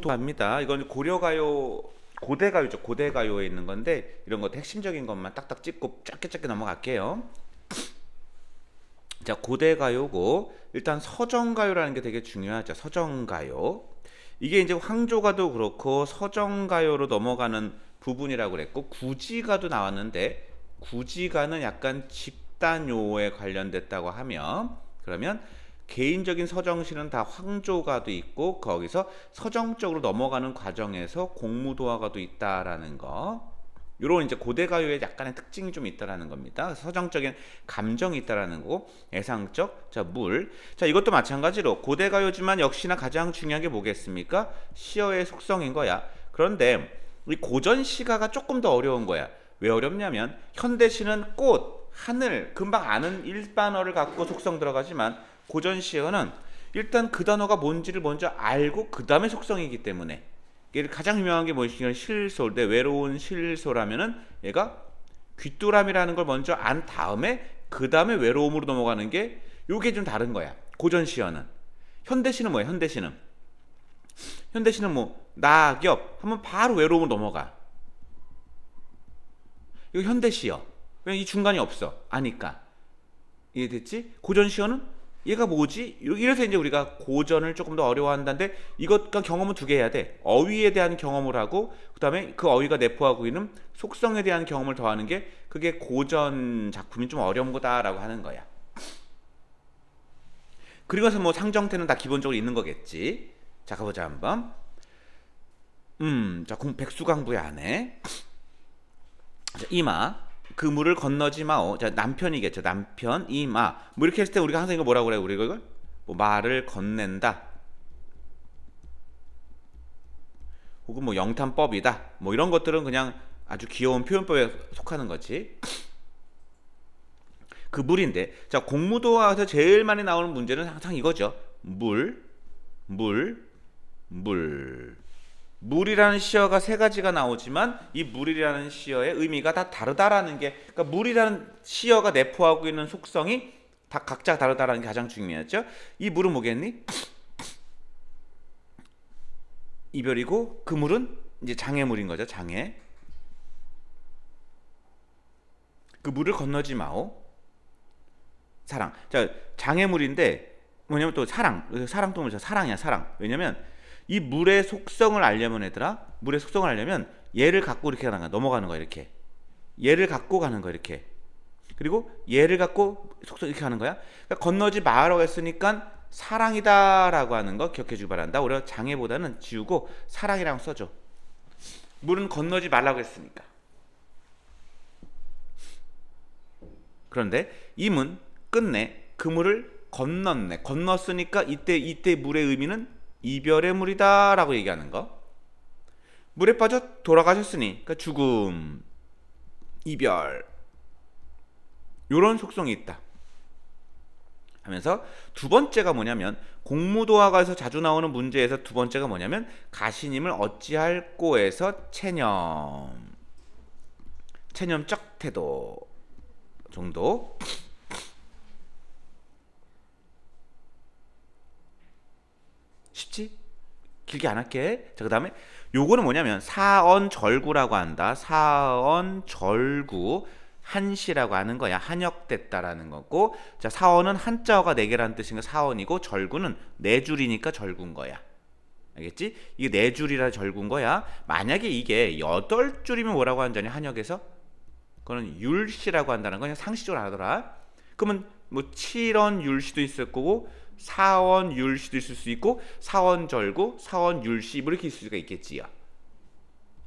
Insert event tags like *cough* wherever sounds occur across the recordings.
도합니다. 이건 고려가요 고대가요죠. 고대가요에 있는 건데 이런 것도 핵심적인 것만 딱딱 찝고 짧게 짧게 넘어갈게요. 자 고대가요고 일단 서정가요라는 게 되게 중요하죠. 서정가요 이게 이제 황조가도 그렇고 서정가요로 넘어가는 부분이라고 그랬고 구지가도 나왔는데 구지가는 약간 집단요에 관련됐다고 하면 그러면 개인적인 서정시는다 황조가도 있고 거기서 서정 적으로 넘어가는 과정에서 공무도화가도 있다라는 거. 이런 이제 고대 가요의 약간의 특징이 좀 있다라는 겁니다. 서정적인 감정이 있다라는 거고 예상적 자 물. 자 이것도 마찬가지로 고대 가요지만 역시나 가장 중요한 게 뭐겠습니까? 시어의 속성인 거야. 그런데 우리 고전 시가가 조금 더 어려운 거야. 왜 어렵냐면 현대 시는 꽃, 하늘 금방 아는 일반어를 갖고 속성 들어가지만 고전 시어는 일단 그 단어가 뭔지를 먼저 알고 그 다음에 속성이기 때문에 가장 유명한 게 뭐냐면 실소인데 네, 외로운 실소라면은 얘가 귀뚜라미라는 걸 먼저 안 다음에 그 다음에 외로움으로 넘어가는 게 요게 좀 다른 거야 고전 시어는 현대 시는 뭐야 현대 시는 현대 시는 뭐 낙엽 하면 바로 외로움으로 넘어가 이거 현대 시어 왜 이 중간이 없어 아니까 이해됐지 고전 시어는 얘가 뭐지? 이래서 이제 우리가 고전을 조금 더 어려워한다는데 이것과 경험은 두 개 해야 돼. 어휘에 대한 경험을 하고 그다음에 그 어휘가 내포하고 있는 속성에 대한 경험을 더하는 게 그게 고전 작품이 좀 어려운 거다라고 하는 거야. 그리고서 뭐 상정태는 다 기본적으로 있는 거겠지. 자 가보자 한번. 음, 자 백수강부의 아내. 자, 이마. 그 물을 건너지 마오. 자, 남편이겠죠. 남편이 마. 뭐 이렇게 했을 때 우리가 항상 이거 뭐라고 그래요? 우리가 이걸 뭐 말을 건넨다. 혹은 뭐 영탄법이다. 뭐 이런 것들은 그냥 아주 귀여운 표현법에 속하는 거지. 그 물인데 자 공무도화에서 제일 많이 나오는 문제는 항상 이거죠. 물, 물, 물. 물이라는 시어가 세 가지가 나오지만 이 물이라는 시어의 의미가 다 다르다라는 게 그러니까 물이라는 시어가 내포하고 있는 속성이 다 각자 다르다라는 게 가장 중요하죠. 이 물은 뭐겠니? 이별이고 그 물은 이제 장애물인 거죠. 장애. 그 물을 건너지 마오. 사랑. 자, 장애물인데 뭐냐면 또 사랑. 사랑 또 뭐죠? 그렇죠. 사랑이야, 사랑. 왜냐면 이 물의 속성을 알려면 얘들아 물의 속성을 알려면 얘를 갖고 이렇게 가는 거야 넘어가는 거야 이렇게 얘를 갖고 가는 거야 이렇게 그리고 얘를 갖고 속성 이렇게 하는 거야 그러니까 건너지 마라고 했으니까 사랑이다 라고 하는 거 기억해 주기 바란다 오히려 장애보다는 지우고 사랑이라고 써줘 물은 건너지 말라고 했으니까 그런데 임은 끝내 그물을 건넜네 건넜으니까 이때 이때 물의 의미는 이별의 물이다 라고 얘기하는 거. 물에 빠져 돌아가셨으니 그러니까 죽음, 이별 요런 속성이 있다. 하면서 두 번째가 뭐냐면 공무도화가에서 자주 나오는 문제에서 두 번째가 뭐냐면 가시님을 어찌할 꼬에서 체념 체념적 태도 정도 쉽지? 길게 안 할게. 자, 그 다음에 요거는 뭐냐면 사언절구라고 한다. 사언절구. 한시라고 하는 거야. 한역됐다라는 거고. 자, 사언은 한자어가 네 개라는 뜻인 가 사언이고 절구는 네 줄이니까 절군 거야. 알겠지? 이게 네 줄이라 절군 거야. 만약에 이게 여덟 줄이면 뭐라고 하는지 냐 한역에서? 그거는 율시라고 한다는 거냐? 상시적으로 하더라. 그러면 뭐 칠언 율시도 있을 거고 사원율시도 있을 수 있고 사원절구, 사원율시 뭐 이렇게 있을 수가 있겠지요.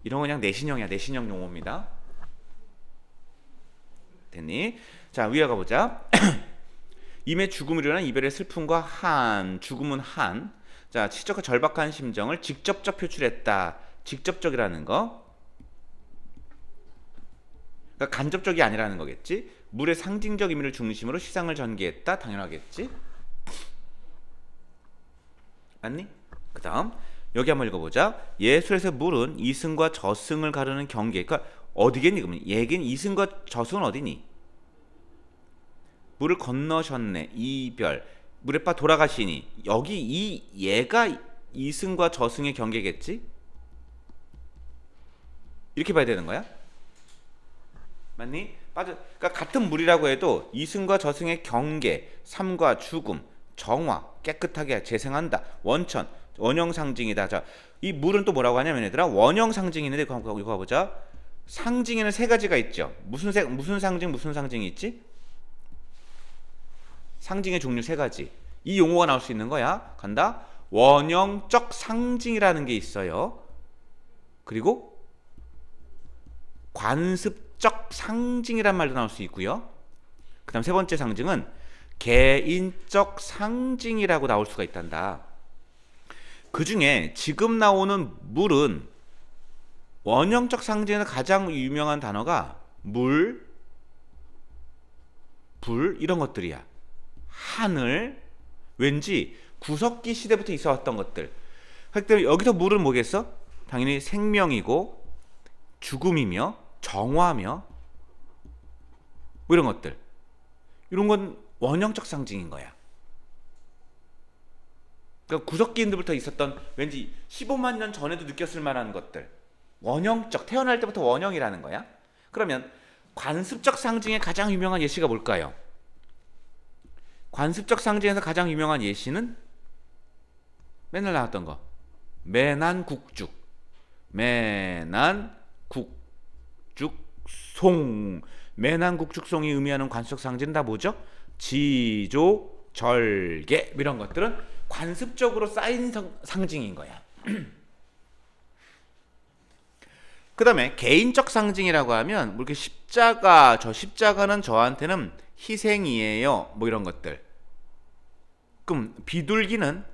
이런 건 그냥 내신형이야. 내신형 용어입니다. 됐니? 자 위에 가보자. *clears throat* 임의 죽음으로 인한 이별의 슬픔과 한, 죽음은 한. 자 시적과 절박한 심정을 직접적 표출했다. 직접적이라는 거. 그러니까 간접적이 아니라는 거겠지. 물의 상징적 의미를 중심으로 시상을 전개했다. 당연하겠지. 맞니? 그 다음 여기 한번 읽어보자. 예술에서 물은 이승과 저승을 가르는 경계. 그러니까 어디겠니? 그러면 얘긴 이승과 저승은 어디니? 물을 건너셨네. 이별. 물에 빠 돌아가시니. 여기 이 얘가 이승과 저승의 경계겠지? 이렇게 봐야 되는 거야? 맞니? 빠져. 그러니까 같은 물이라고 해도 이승과 저승의 경계, 삶과 죽음, 정화, 깨끗하게 재생한다. 원천, 원형 상징이다. 자, 이 물은 또 뭐라고 하냐면 얘들아 원형 상징이 있는데 이거 한번 보자. 상징에는 세 가지가 있죠. 무슨 세, 무슨 상징, 무슨 상징이 있지? 상징의 종류 세 가지. 이 용어가 나올 수 있는 거야. 간다. 원형적 상징이라는 게 있어요. 그리고 관습적 상징이란 말도 나올 수 있고요. 그다음 세 번째 상징은 개인적 상징이라고 나올 수가 있단다. 그 중에 지금 나오는 물은 원형적 상징에서 가장 유명한 단어가 물, 불 이런 것들이야. 하늘, 왠지 구석기 시대부터 있어 왔던 것들. 그렇기 때 여기서 물은 뭐겠어? 당연히 생명이고 죽음이며 정화며 뭐 이런 것들. 이런 건 원형적 상징인 거야. 그러니까 구석기인들부터 있었던 왠지 15만 년 전에도 느꼈을 만한 것들. 원형적, 태어날 때부터 원형이라는 거야. 그러면 관습적 상징의 가장 유명한 예시가 뭘까요? 관습적 상징에서 가장 유명한 예시는 맨날 나왔던 거. 매난 국죽. 매난 국죽송. 매난 국죽송이 의미하는 관습적 상징은 다 뭐죠? 지조, 절개 뭐 이런 것들은 관습적으로 쌓인 성, 상징인 거야. *clears throat* 그 다음에 개인적 상징이라고 하면 뭐 이렇게 십자가 저 십자가는 저한테는 희생이에요 뭐 이런 것들 그럼 비둘기는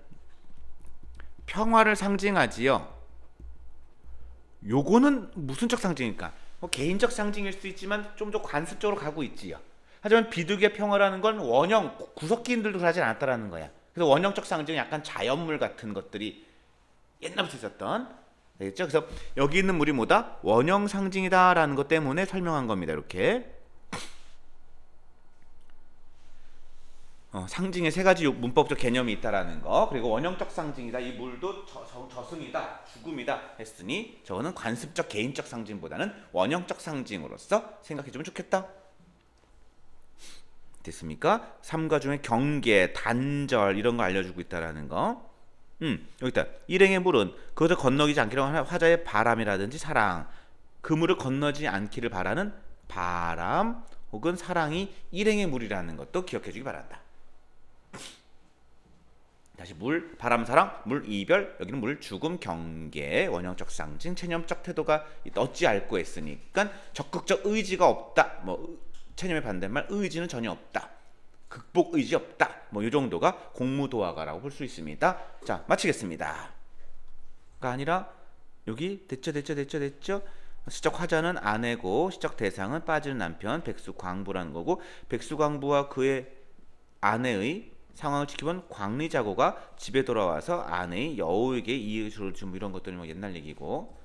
평화를 상징하지요 요거는 무슨 적 상징일까 뭐 개인적 상징일 수 있지만 좀 더 관습적으로 가고 있지요 하지만 비둘기의 평화라는 건 원형 구석기인들도 사실 않았다라는 거야. 그래서 원형적 상징 은 약간 자연물 같은 것들이 옛날부터 있었던 되겠죠? 그래서 여기 있는 물이 뭐다? 원형 상징이다라는 것 때문에 설명한 겁니다. 이렇게 어, 상징의 세 가지 문법적 개념이 있다라는 거 그리고 원형적 상징이다 이 물도 저, 저, 승이다 죽음이다 했으니 저거는 관습적 개인적 상징보다는 원형적 상징으로서 생각해주면 좋겠다 됐습니까? 삼가 중에 경계, 단절 이런 거 알려주고 있다라는 거. 음, 여기 다 일행의 물은 그것을 건너기지 않기로 화자의 바람이라든지 사랑, 그물을 건너지 않기를 바라는 바람 혹은 사랑이 일행의 물이라는 것도 기억해 주기 바란다. 다시 물, 바람, 사랑, 물, 이별, 여기는 물, 죽음, 경계, 원형적 상징, 체념적 태도가 어찌 알고 했으니까 적극적 의지가 없다. 뭐 체념의 반대말 의지는 전혀 없다. 극복 의지 없다. 뭐 이 정도가 공무도화가라고 볼 수 있습니다. 자, 마치겠습니다. 가 아니라 여기 됐죠, 됐죠, 됐죠, 됐죠. 시적 화자는 아내고 시적 대상은 빠지는 남편 백수광부라는 거고 백수광부와 그의 아내의 상황을 지켜본 광리자고가 집에 돌아와서 아내의 여우에게 이의를 주고 뭐 이런 것들이뭐 옛날 얘기고